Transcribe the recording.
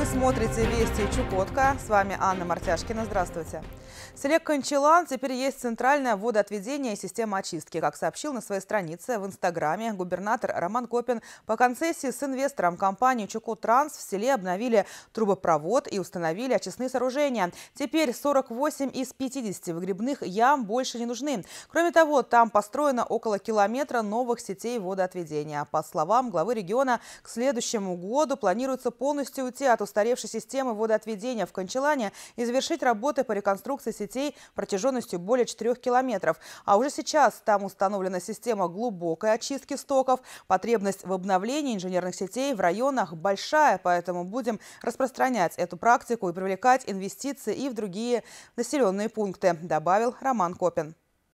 Вы смотрите «Вести Чукотка». С вами Анна Мартяшкина. Здравствуйте. В селе Кончелан теперь есть центральное водоотведение и система очистки. Как сообщил на своей странице в Инстаграме губернатор Роман Копин, по концессии с инвестором компании «Чукотранс» в селе обновили трубопровод и установили очистные сооружения. Теперь 48 из 50 выгребных ям больше не нужны. Кроме того, там построено около километра новых сетей водоотведения. По словам главы региона, к следующему году планируется полностью уйти от устаревшей системы водоотведения в Кончелане и завершить работы по реконструкции сетей протяженностью более 4 километров. А уже сейчас там установлена система глубокой очистки стоков. Потребность в обновлении инженерных сетей в районах большая, поэтому будем распространять эту практику и привлекать инвестиции и в другие населенные пункты, добавил Роман Копин.